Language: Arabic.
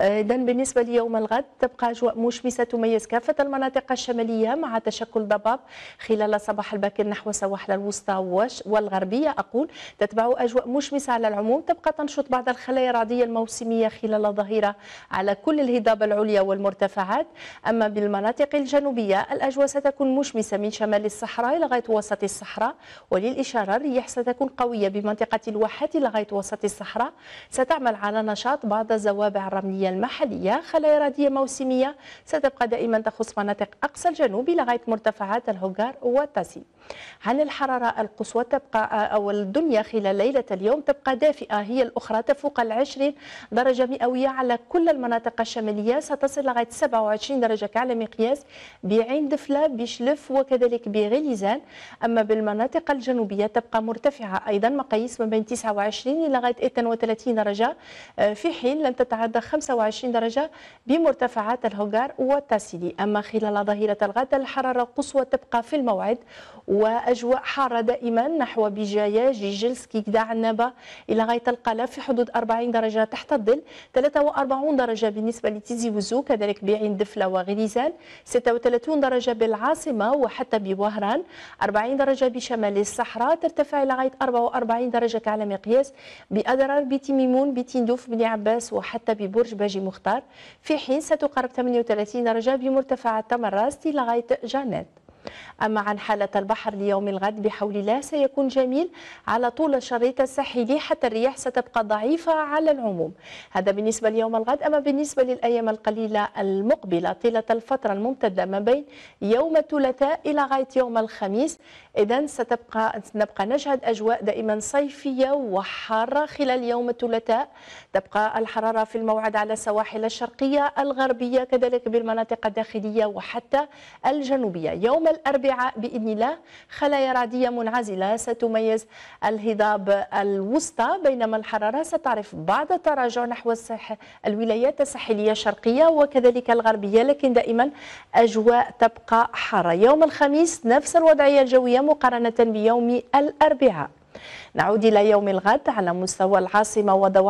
آه، اذا بالنسبه ليوم الغد تبقى اجواء مشمسه تميز كافه المناطق الشماليه مع تشكل ضباب خلال صباح الباكر نحو سواحل الوسطى والغربيه اقول تتبع اجواء مشمسه على العموم تبقى تنشط بعض الخلايا الرعديه الموسميه خلال الظهيره على كل الهضاب العليا والمرتفعات اما بالمناطق الجنوبيه الاجواء ستكون مشمسه من شمال الصحراء لغايه وسط الصحراء وللاشاره الرياح ستكون قويه بمنطقه الواحات لغايه وسط الصحراء ستعمل على نشاط بعض الزوابع الرمليه الرياضيه المحلية خلايا رادية موسمية ستبقى دائما تخص مناطق أقصى الجنوب لغاية مرتفعات الهوغار والتاسي عن الحرارة القصوى تبقى أو الدنيا خلال ليلة اليوم تبقى دافئة هي الأخرى تفوق 20 درجة مئوية على كل المناطق الشمالية ستصل لغاية 27 درجة كعلى مقياس بعين دفلة بشلف وكذلك بغليزان أما بالمناطق الجنوبية تبقى مرتفعة أيضا مقاييس ما بين 29 إلى لغاية 32 درجة آه، في حين لن تتعدى 25 درجة بمرتفعات الهوغار والتاسيلي أما خلال ظهيرة الغد الحرارة القصوى تبقى في الموعد وأجواء حارة دائما نحو بجاية جيجلس كيكدا عنابة إلى غاية القلب في حدود 40 درجة تحت الظل 43 درجة بالنسبة لتيزي وزو كذلك بعين دفلة وغريزان 36 درجة بالعاصمة وحتى بوهران 40 درجة بشمال الصحراء ترتفع إلى غاية 44 درجة كعلى مقياس بأدرار بتيميمون بتندوف بن عباس وحتى ببرج باجي مختار في حين ستقرب 38 درجة بمرتفعات التمراست لغاية جانيت أما عن حالة البحر ليوم الغد بحول الله سيكون جميل على طول الشريط الساحلي حتى الرياح ستبقى ضعيفة على العموم هذا بالنسبة ليوم الغد أما بالنسبة للأيام القليلة المقبلة طيلة الفترة الممتدة ما بين يوم الثلاثاء إلى غاية يوم الخميس إذا ستبقى نبقى نشهد أجواء دائما صيفية وحارة خلال يوم الثلاثاء تبقى الحرارة في الموعد على السواحل الشرقية الغربية كذلك بالمناطق الداخلية وحتى الجنوبية يوم الأربعاء بإذن الله خلايا رعدية منعزلة ستميز الهضاب الوسطى بينما الحرارة ستعرف بعض التراجع نحو الساحل الولايات الساحلية الشرقية وكذلك الغربية لكن دائما أجواء تبقى حارة يوم الخميس نفس الوضعية الجوية مقارنة بيوم الأربعاء نعود إلى يوم الغد على مستوى العاصمة وضواحي